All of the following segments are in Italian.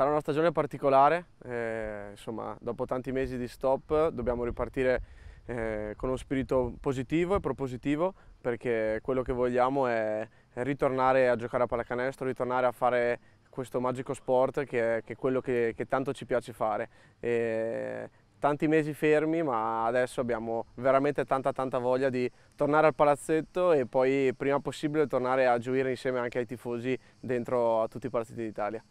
sarà una stagione particolare, eh, insomma dopo tanti mesi di stop dobbiamo ripartire eh, con uno spirito positivo e propositivo perché quello che vogliamo è, è ritornare a giocare a pallacanestro, ritornare a fare questo magico sport che è, che è quello che, che, tanto ci piace fare. E tanti mesi fermi ma adesso abbiamo veramente tanta tanta voglia di tornare al palazzetto e poi prima possibile tornare a gioire insieme anche ai tifosi dentro a tutti i palazzetti d'Italia.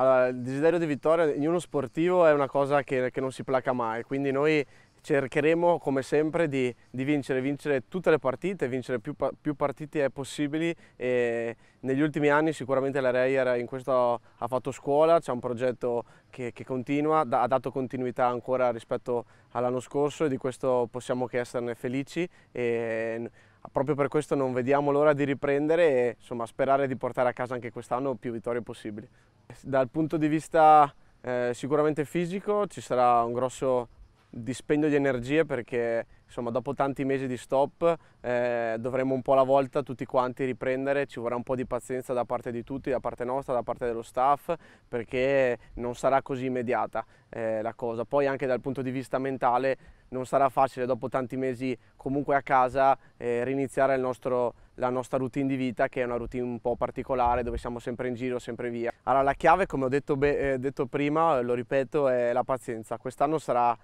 Allora, il desiderio di vittoria in uno sportivo è una cosa che, che non si placa mai, quindi noi cercheremo come sempre di, di vincere, vincere tutte le partite, vincere più, più partite possibili e negli ultimi anni sicuramente la Reier in questo ha fatto scuola, c'è un progetto che, che continua, da, ha dato continuità ancora rispetto all'anno scorso e di questo possiamo che esserne felici Ah, proprio per questo non vediamo l'ora di riprendere e insomma, sperare di portare a casa anche quest'anno più vittorie possibili. Dal punto di vista eh, sicuramente fisico ci sarà un grosso dispendio di energie perché insomma, dopo tanti mesi di stop eh, dovremo un po' alla volta tutti quanti riprendere, ci vorrà un po' di pazienza da parte di tutti, da parte nostra, da parte dello staff perché non sarà così immediata eh, la cosa. Poi anche dal punto di vista mentale non sarà facile dopo tanti mesi comunque a casa eh, riniziare nostro, la nostra routine di vita che è una routine un po' particolare dove siamo sempre in giro, sempre via. Allora la chiave come ho detto, eh, detto prima, lo ripeto, è la pazienza. Quest'anno sarà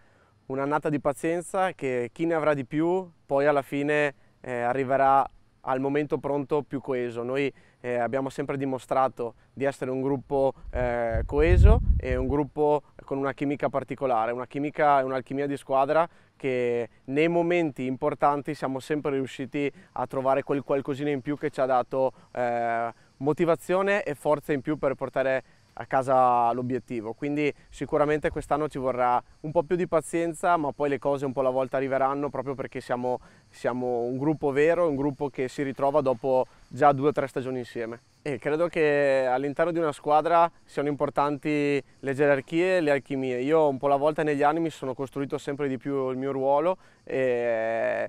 un'annata di pazienza che chi ne avrà di più poi alla fine eh, arriverà al momento pronto più coeso. Noi eh, abbiamo sempre dimostrato di essere un gruppo eh, coeso e un gruppo con una chimica particolare, una chimica e un'alchimia di squadra che nei momenti importanti siamo sempre riusciti a trovare quel qualcosina in più che ci ha dato eh, motivazione e forza in più per portare a casa l'obiettivo. Quindi sicuramente quest'anno ci vorrà un po' più di pazienza, ma poi le cose un po' alla volta arriveranno proprio perché siamo, siamo un gruppo vero, un gruppo che si ritrova dopo già due o tre stagioni insieme. E credo che all'interno di una squadra siano importanti le gerarchie e le alchimie. Io un po' alla volta negli anni mi sono costruito sempre di più il mio ruolo e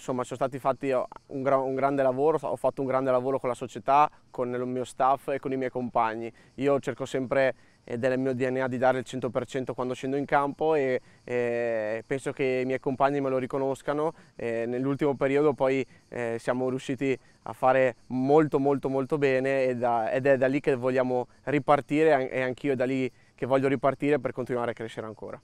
insomma sono stati fatti eh, un, gra un, grande lavoro, ho fatto un grande lavoro con la società, con il mio staff e con i miei compagni. Io cerco sempre ed eh, è nel mio DNA di dare il 100% quando scendo in campo e, e, penso che i miei compagni me lo riconoscano. nell'ultimo periodo poi eh, siamo riusciti a fare molto molto molto bene ed, ed è da lì che vogliamo ripartire e anch'io è da lì che voglio ripartire per continuare a crescere ancora.